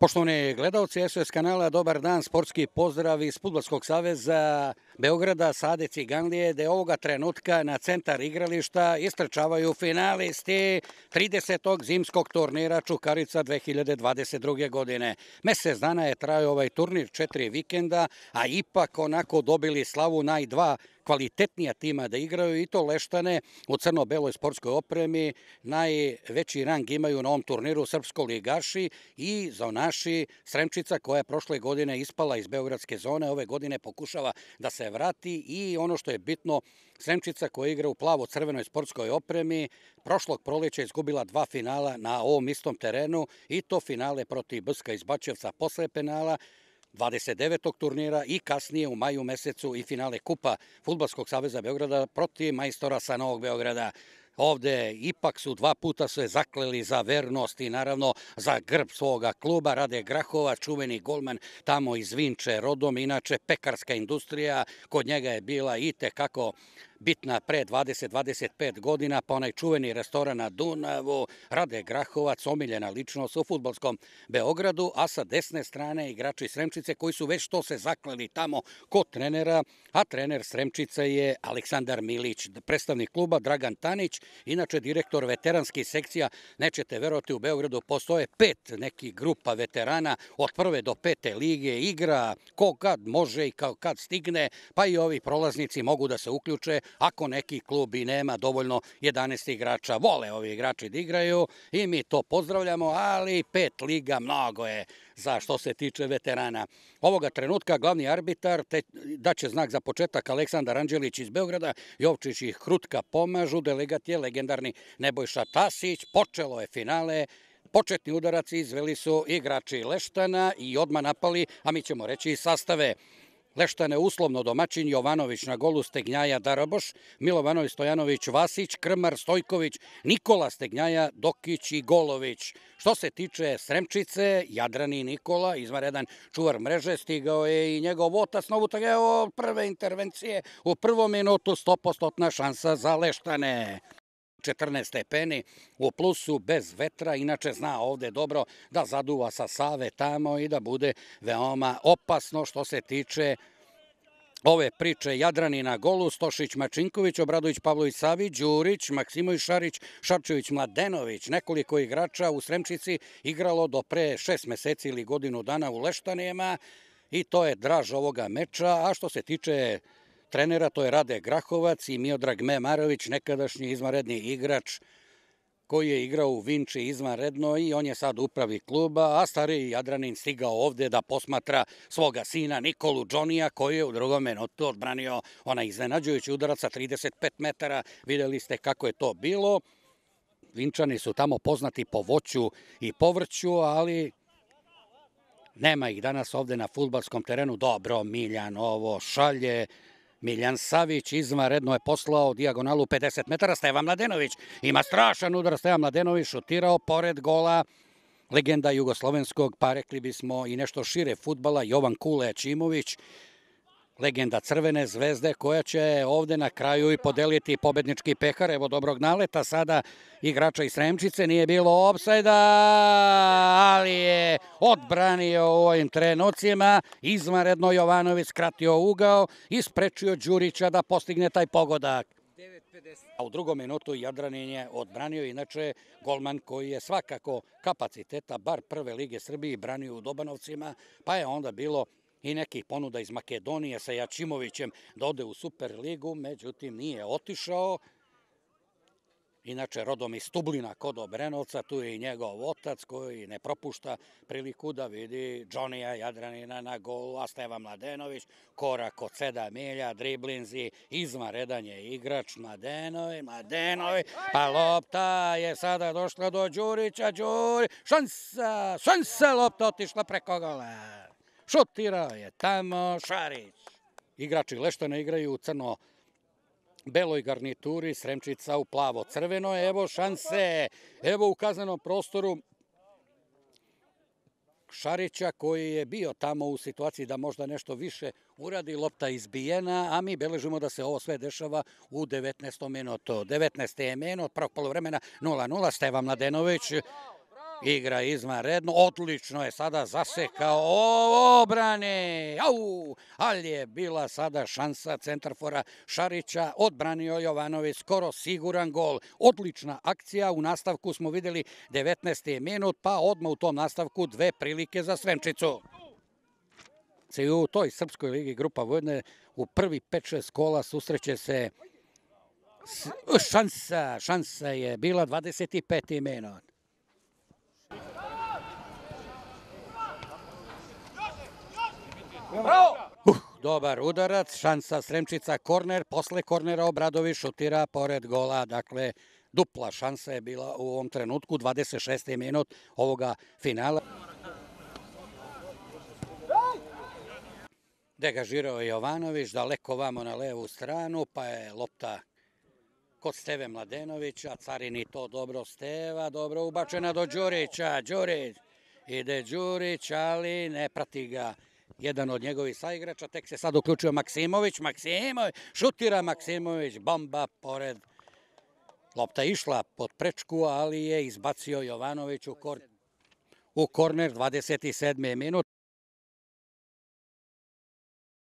Poštovani gledalci SOS kanala, dobar dan, sportski pozdrav iz Futbolskog saveza Beograda, Sade Ganglije, gde ovoga trenutka na centar igrališta istrčavaju finalisti 30. zimskog turnira Čukarica 2022. godine. Mesec dana je trajao ovaj turnir, četiri vikenda, a ipak onako dobili slavu naj dva kvalitetnija tima da igraju i to Leštane u crno-beloj sportskoj opremi najveći rang imaju na ovom turniru srpsko ligaši i naši Sremčica koja je prošle godine ispala iz Beogradske zone, ove godine pokušava da se vrati i ono što je bitno Sremčica koja igra u plavo-crvenoj sportskoj opremi prošlog proleća izgubila dva finala na ovom istom terenu i to finale protiv Brska iz Bačevca posle penala 29. turnira i kasnije u maju mesecu i finale Kupa Futbalskog saveza Beograda protiv majstora sa Novog Beograda. Ovde ipak su dva puta se zakleli za vernost i naravno za grb svoga kluba. Rade Grahova, čuveni golman tamo iz Vinče rodom. Inače, pekarska industrija kod njega je bila i tekako bitna pre 20-25 godina, pa onaj čuveni restoran na Dunavu, Rade Grahovac, omiljena ličnost u futbolskom Beogradu, a sa desne strane igrači Sremčice koji su već to se zakleli tamo kod trenera, a trener Sremčice je Aleksandar Milić, predstavnik kluba Dragan Tanić, inače direktor veteranskih sekcija, nećete verovati u Beogradu postoje pet nekih grupa veterana od prve do pete lige, igra ko kad može i kao kad stigne, pa i ovi prolaznici mogu da se uključe ako neki klub i nema dovoljno 11 igrača, vole ovi igrači da igraju i mi to pozdravljamo, ali pet liga mnogo je za što se tiče veterana. Ovoga trenutka glavni arbitar te, daće znak za početak Aleksandar Anđelić iz Beograda, Jovčić ih krutka pomažu, delegat je legendarni Nebojša Tasić, počelo je finale, Početni udarac izveli su igrači Leštana i odma napali, a mi ćemo reći i sastave Leštane uslovno domaćin, Jovanović na golu, Stegnjaja Daraboš, Milovanović Stojanović Vasić, Krmar Stojković, Nikola Stegnjaja Dokić i Golović. Što se tiče Sremčice, Jadrani Nikola, izvanredan čuvar mreže, stigao je i njegov otac Novutageo, prve intervencije u prvom minutu, 100% šansa za Leštane. 14 stepeni u plusu bez vetra, inače zna ovde dobro da zaduva sa save tamo i da bude veoma opasno što se tiče ove priče Jadranina Golu, Stošić Mačinković, Obradović Pavlović Savić, Đurić, Maksimović Šarić, Šarčević Mladenović, nekoliko igrača u Sremčici igralo do pre šest meseci ili godinu dana u Leštanijema i to je draž ovoga meča, a što se tiče trenera, to je Rade Grahovac i Miodrag Memarović, nekadašnji izvanredni igrač koji je igrao u Vinči izvanredno i on je sad upravi kluba, a stariji Jadranin stigao ovde da posmatra svoga sina Nikolu Džonija koji je u drugom minutu odbranio onaj iznenađujući udarac sa 35 metara. Videli ste kako je to bilo. Vinčani su tamo poznati po voću i povrću, ali nema ih danas ovde na futbalskom terenu. Dobro, Miljan ovo šalje, Miljan Savić izvanredno je poslao dijagonalu 50 metara. Stevan Mladenović ima strašan udar. Stevan Mladenović šutirao pored gola legenda jugoslovenskog, pa rekli bismo i nešto šire futbala, Jovan Kule Čimović, legenda Crvene zvezde koja će ovde na kraju i podeliti pobednički pehar. Evo dobrog naleta sada igrača iz Sremčice, nije bilo opsajda, ali je odbranio u ovim trenucima. Izmaredno Jovanović skratio ugao i sprečio Đurića da postigne taj pogodak. A u drugom minutu Jadranin je odbranio, inače golman koji je svakako kapaciteta, bar prve lige Srbije, branio u Dobanovcima, pa je onda bilo i nekih ponuda iz Makedonije sa Jačimovićem da ode u Superligu, međutim nije otišao. Inače, rodom iz Tublina kod Obrenovca, tu je i njegov otac koji ne propušta priliku da vidi Džonija Jadranina na golu, a Steva Mladenović, korak od sedam milja, driblinzi, izvanredan je igrač Mladenović, Mladenović, pa lopta je sada došla do Đurića, Đuri, šansa, šansa, lopta otišla preko gola. Šutirao je tamo Šarić. Igrači Leštana igraju u crno beloj garnituri, Sremčica u plavo crveno, evo šanse, evo u kaznenom prostoru Šarića koji je bio tamo u situaciji da možda nešto više uradi, lopta izbijena, a mi beležimo da se ovo sve dešava u 19. minuto. 19. je minut, prvog polovremena 0-0, Stevan Mladenović Igra izvanredno, odlično je sada zasekao o, obrane. Au, ali je bila sada šansa centarfora Šarića. Odbranio Jovanović, skoro siguran gol. Odlična akcija, u nastavku smo videli 19. minut, pa odmah u tom nastavku dve prilike za Sremčicu. Se u toj Srpskoj ligi Grupa Vojvodine u prvi 5-6 kola susreće se šansa, šansa je bila 25. minut. Bravo! Uh, dobar udarac, šansa Sremčica, korner, posle kornera Obradović šutira pored gola, dakle dupla šansa je bila u ovom trenutku, 26. minut ovoga finala. Degažirao je Jovanović, daleko vamo na levu stranu, pa je lopta kod Steve Mladenovića, Carini to dobro steva, dobro ubačena do Đurića, Đurić, ide Đurić, ali ne prati ga jedan od njegovih saigrača, tek se sad uključio Maksimović, Maksimović, šutira Maksimović, bomba pored Lopta išla pod prečku, ali je izbacio Jovanović u, kor, u korner 27. minut.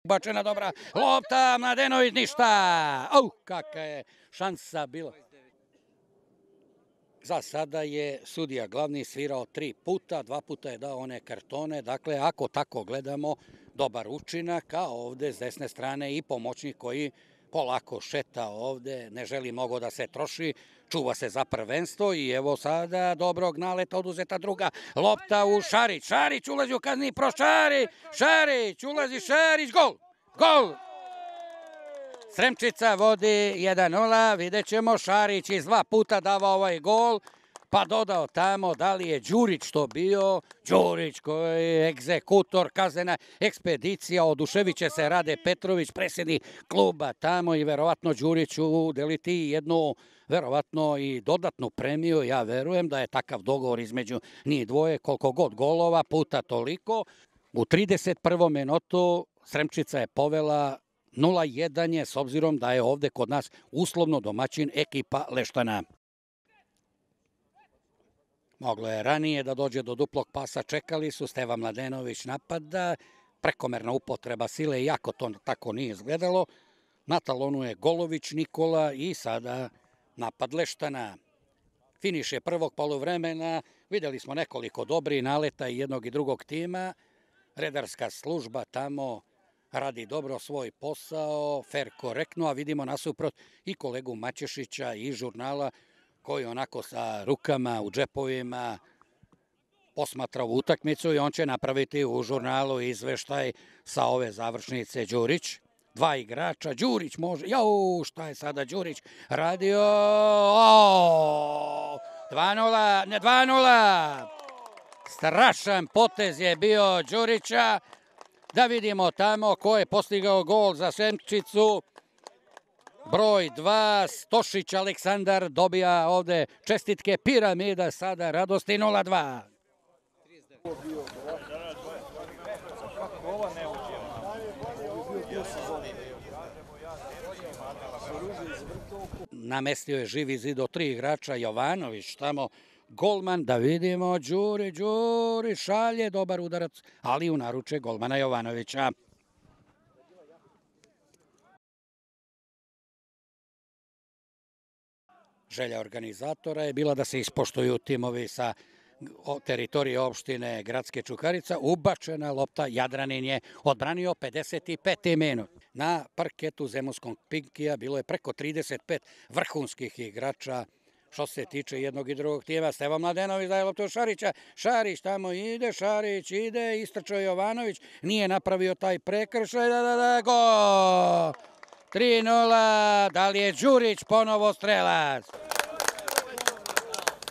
Bačena dobra lopta, Mladenović ništa. Au, kakva je šansa bila. Za sada je sudija glavni svirao tri puta, dva puta je dao one kartone, dakle ako tako gledamo dobar učinak, a ovde s desne strane i pomoćnik koji polako šeta ovde, ne želi mnogo da se troši, čuva se za prvenstvo i evo sada dobrog naleta oduzeta druga lopta u Šarić. Šarić ulazi u kazni pro Šarić, Šarić ulazi Šarić, gol, gol, Sremčica vodi 1-0, vidjet ćemo, Šarić iz dva puta dava ovaj gol, pa dodao tamo da li je Đurić to bio, Đurić koji je egzekutor, kazena ekspedicija, oduševiće se Rade Petrović, predsjednik kluba tamo i verovatno Đuriću deliti jednu verovatno i dodatnu premiju. Ja verujem da je takav dogovor između njih dvoje koliko god golova, puta toliko. U 31. minutu Sremčica je povela 0-1 je s obzirom da je ovde kod nas uslovno domaćin ekipa Leštana. Moglo je ranije da dođe do duplog pasa, čekali su, Steva Mladenović napada, prekomerna upotreba sile, jako to tako nije izgledalo. Na talonu je Golović Nikola i sada napad Leštana. Finiš je prvog polovremena, videli smo nekoliko dobri naleta i jednog i drugog tima. Redarska služba tamo radi dobro svoj posao, fer korektno, a vidimo nasuprot i kolegu Mačešića i žurnala koji onako sa rukama u džepovima posmatra ovu utakmicu i on će napraviti u žurnalu izveštaj sa ove završnice Đurić. Dva igrača, Đurić može, jau, šta je sada Đurić radio, 2-0, ne 2-0, strašan potez je bio Đurića, Da vidimo tamo ko je postigao gol za Šemčicu. Broj 2, Stošić Aleksandar dobija ovde čestitke piramida, sada radosti 0-2. Namestio je živi zid od tri igrača Jovanović tamo golman, da vidimo, Đuri, Đuri, šalje, dobar udarac, ali u naruče golmana Jovanovića. Želja organizatora je bila da se ispoštuju timovi sa teritorije opštine Gradske Čukarica, ubačena lopta Jadranin je odbranio 55. minut. Na parketu Zemunskog Pinkija bilo je preko 35 vrhunskih igrača Što se tiče jednog i drugog tima, Stevo Mladenović daje loptu Šarića, Šarić tamo ide, Šarić ide, istračao Jovanović, nije napravio taj prekršaj, da, da, da, gol! 3-0, da li je Đurić ponovo strelac?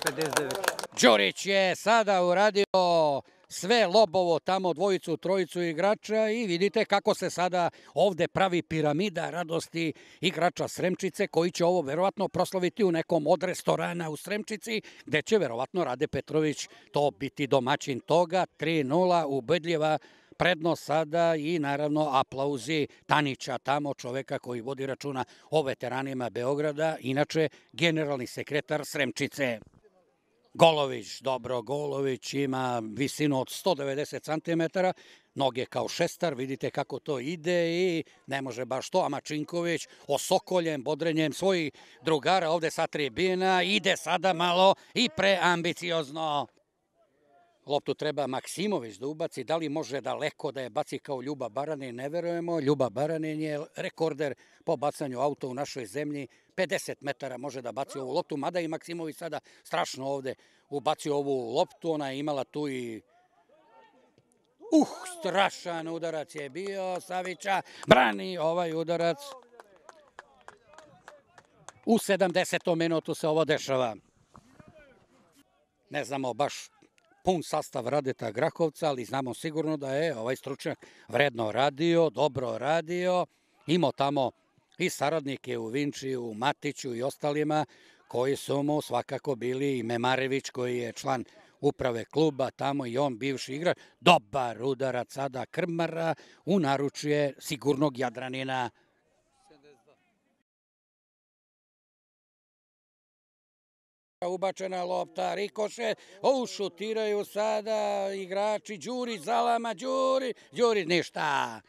59. Đurić je sada uradio sve lobovo tamo dvojicu, trojicu igrača i vidite kako se sada ovde pravi piramida radosti igrača Sremčice koji će ovo verovatno proslaviti u nekom od restorana u Sremčici gde će verovatno Rade Petrović to biti domaćin toga. 3-0 ubedljiva prednost sada i naravno aplauzi Tanića tamo, čoveka koji vodi računa o veteranima Beograda, inače generalni sekretar Sremčice. Golović, dobro, Golović ima visinu od 190 cm, noge kao šestar, vidite kako to ide i ne može baš to, a Mačinković osokoljem, bodrenjem svojih drugara ovde sa tribina ide sada malo i preambiciozno. Loptu treba Maksimović da ubaci, da li može daleko da je baci kao Ljuba Baranin, ne verujemo. Ljuba Baranin je rekorder po bacanju auta u našoj zemlji. 50 metara može da baci ovu loptu, mada i Maksimović sada strašno ovde ubacio ovu loptu. Ona je imala tu i Uh, strašan udarac je bio Savića. Brani ovaj udarac. U 70. minutu se ovo dešava. Ne znamo baš pun sastav Radeta Grahovca, ali znamo sigurno da je ovaj stručnjak vredno radio, dobro radio, imao tamo i saradnike u Vinčiju, Matiću i ostalima, koji su mu svakako bili i Memarević koji je član uprave kluba, tamo i on bivši igrač, dobar udarac sada krmara, u naručuje sigurnog Jadranina Ubačena lopta, rikoše, ou šutiraju sada igrači Đuri, Zalama, Đuri, Đuri ništa.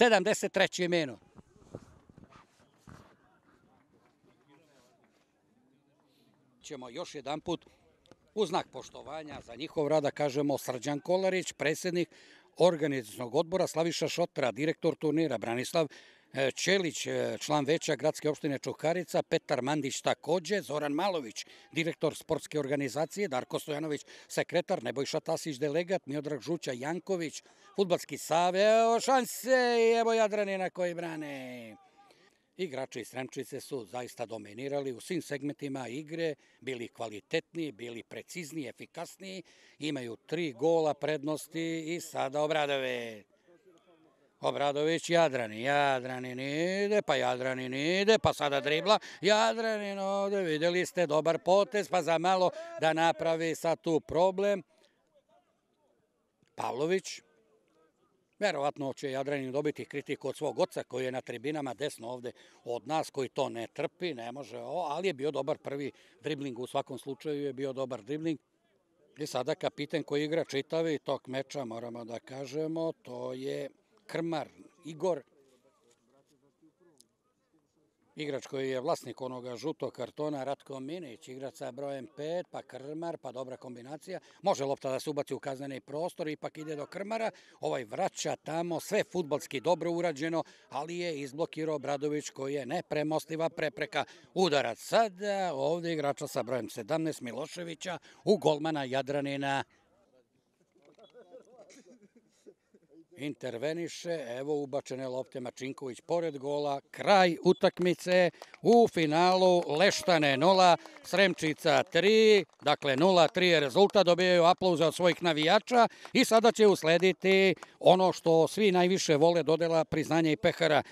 73. minut. Ćemo još jedan put u znak poštovanja za njihov rada da kažemo Srđan Kolarić, predsednik organizacijnog odbora, Slaviša Šotra, direktor turnira, Branislav E, Čelić, e, član veća gradske opštine Čukarica, Petar Mandić takođe, Zoran Malović, direktor sportske organizacije, Darko Stojanović, sekretar, Nebojša Tasić, delegat, Miodrag Žuća, Janković, futbalski save, evo šanse i evo Jadranina koji brane. Igrači iz Sremčice su zaista dominirali u svim segmentima igre, bili kvalitetni, bili precizni, efikasni, imaju tri gola prednosti i sada obradave. Obradović Jadrani, Jadranin ide, pa Jadranin ide, pa sada dribla, Jadrani ovde, videli ste, dobar potez, pa za malo da napravi sad tu problem. Pavlović, verovatno će Jadranin dobiti kritiku od svog oca koji je na tribinama desno ovde od nas, koji to ne trpi, ne može, o, ali je bio dobar prvi dribling, u svakom slučaju je bio dobar dribling. I sada kapiten koji igra čitavi tok meča, moramo da kažemo, to je krmar, Igor, igrač koji je vlasnik onoga žutog kartona, Ratko Minić, igrač sa brojem 5, pa krmar, pa dobra kombinacija. Može lopta da se ubaci u kazneni prostor, ipak ide do krmara. Ovaj vraća tamo, sve futbalski dobro urađeno, ali je izblokirao Bradović koji je nepremostiva prepreka. Udarac sada, ovde igrača sa brojem 17 Miloševića u golmana Jadranina. interveniše, evo ubačene lopte Mačinković pored gola, kraj utakmice u finalu Leštane 0, Sremčica 3, dakle 0-3 je rezultat, dobijaju aplauze od svojih navijača i sada će uslediti ono što svi najviše vole dodela priznanja i pehara.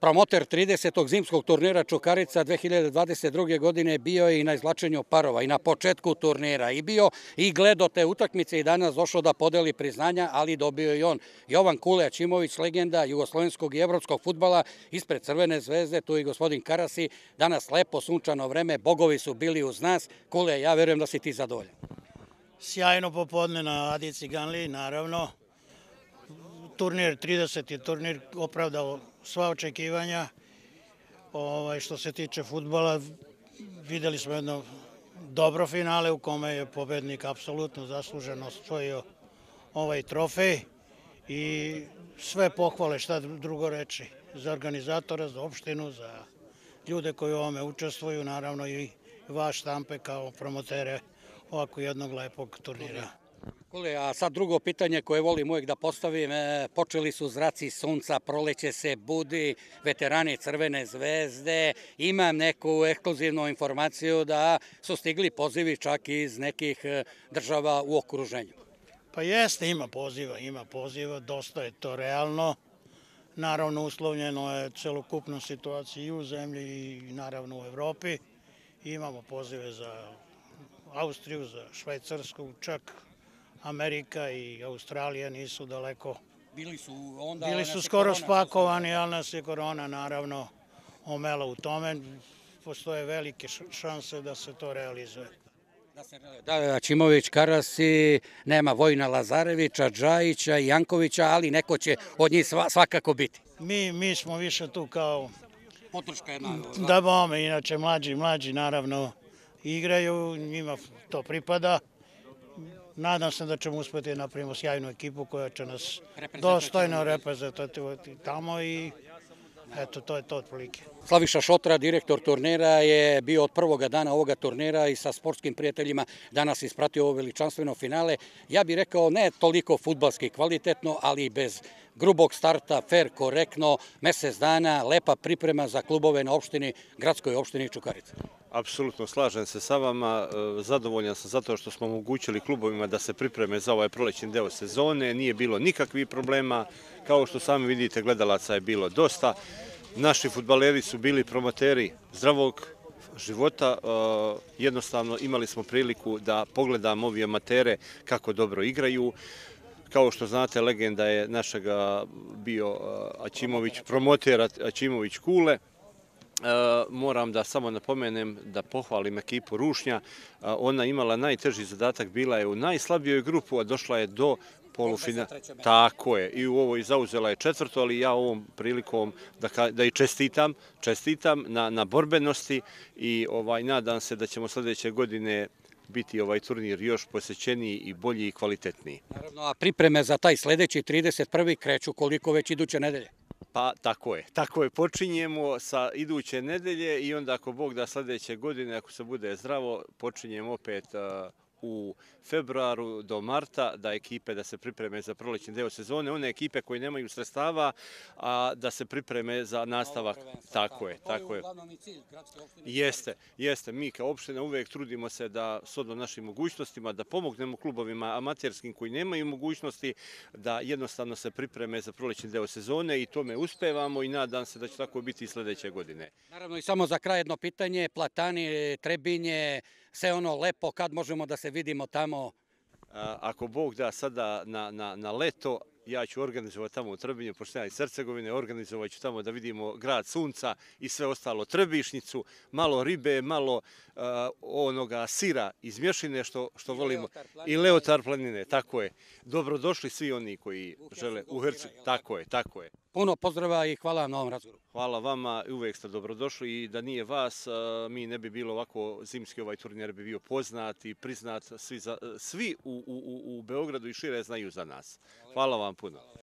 Promoter 30. zimskog turnira Čukarica 2022. godine bio je i na izlačenju parova i na početku turnira i bio i gledo te utakmice i danas došao da podeli priznanja, ali dobio i on. Jovan Kule Ćimović, legenda jugoslovenskog i evropskog futbala ispred Crvene zvezde, tu i gospodin Karasi. Danas lepo sunčano vreme, bogovi su bili uz nas. Kule, ja verujem da si ti zadovoljan. Sjajno popodne na Adici Ganli, naravno. Turnir 30. turnir opravdao sva očekivanja ovaj, što se tiče futbala. Videli smo jedno dobro finale u kome je pobednik apsolutno zasluženo osvojio ovaj trofej i sve pohvale, šta drugo reći, za organizatora, za opštinu, za ljude koji u ovome učestvuju, naravno i vaš štampe kao promotere ovako jednog lepog turnira. Kule, a sad drugo pitanje koje volim uvek da postavim, e, počeli su zraci sunca, proleće se budi, veterani Crvene zvezde, imam neku ekskluzivnu informaciju da su stigli pozivi čak iz nekih e, država u okruženju. Pa jeste, ima poziva, ima poziva, dosta je to realno. Naravno, uslovljeno je celokupna situacija i u zemlji i naravno u Evropi. Imamo pozive za Austriju, za Švajcarsku, čak Amerika i Australija nisu daleko. Bili su onda... Bili su skoro spakovani, ali nas je korona naravno omela u tome. Postoje velike šanse da se to realizuje. Da, da, da Čimović, Karasi, nema Vojna Lazarevića, Džajića Jankovića, ali neko će od njih svakako biti. Mi, mi smo više tu kao... Potrška jedna. Da bome, inače mlađi, mlađi naravno igraju, njima to pripada. Nadam se da ćemo uspeti da napravimo sjajnu ekipu koja će nas dostojno reprezentovati tamo i Eto, to je to otprilike. Slaviša Šotra, direktor turnira, je bio od prvoga dana ovoga turnira i sa sportskim prijateljima danas ispratio ovo veličanstveno finale. Ja bih rekao ne toliko futbalski kvalitetno, ali bez grubog starta, fair, korektno, mesec dana, lepa priprema za klubove na opštini, gradskoj opštini Čukarica. Apsolutno slažem se sa vama. E, zadovoljan sam zato što smo omogućili klubovima da se pripreme za ovaj prolećni deo sezone. Nije bilo nikakvih problema. Kao što sami vidite, gledalaca je bilo dosta. Naši futbaleri su bili promoteri zdravog života. E, jednostavno imali smo priliku da pogledamo ovi amatere kako dobro igraju. Kao što znate, legenda je našega bio e, Aćimović, promoter Aćimović Kule. E, moram da samo napomenem da pohvalim ekipu Rušnja. E, ona imala najteži zadatak, bila je u najslabijoj grupu, a došla je do polufina. Tako je. I u ovoj zauzela je četvrto, ali ja ovom prilikom da, da i čestitam, čestitam na, na borbenosti i ovaj nadam se da ćemo sledeće godine biti ovaj turnir još posećeniji i bolji i kvalitetniji. Naravno, a pripreme za taj sledeći 31. kreću koliko već iduće nedelje? Pa tako je, tako je. Počinjemo sa iduće nedelje i onda ako Bog da sledeće godine, ako se bude zdravo, počinjemo opet u februaru do marta da ekipe da se pripreme za prolećni deo sezone, one ekipe koje nemaju sredstava a da se pripreme za nastavak. Tako je, tako je. Jeste, jeste. Mi kao opština uvek trudimo se da sodno našim mogućnostima da pomognemo klubovima amaterskim koji nemaju mogućnosti da jednostavno se pripreme za prolećni deo sezone i tome uspevamo i nadam se da će tako biti i sledeće godine. Naravno i samo za kraj jedno pitanje, Platani, Trebinje, sve ono lepo, kad možemo da se vidimo tamo? Ako Bog da sada na, na, na leto, ja ću organizovati tamo u Trebinju, pošto ja iz Hercegovine, organizovat ću tamo da vidimo grad sunca i sve ostalo Trbišnicu, malo ribe, malo eh, onoga sira iz mješine što, što volimo. I leotar planine, tako je. Dobrodošli svi oni koji žele u Hercu. Tako je, tako je. Puno pozdrava i hvala vam na ovom razgovoru. Hvala vama, uvek ste dobrodošli i da nije vas, eh, mi ne bi bilo ovako, zimski ovaj turnir bi bio poznat i priznat, svi, za, svi u, u, u Beogradu i šire znaju za nas. Hvala vam puno.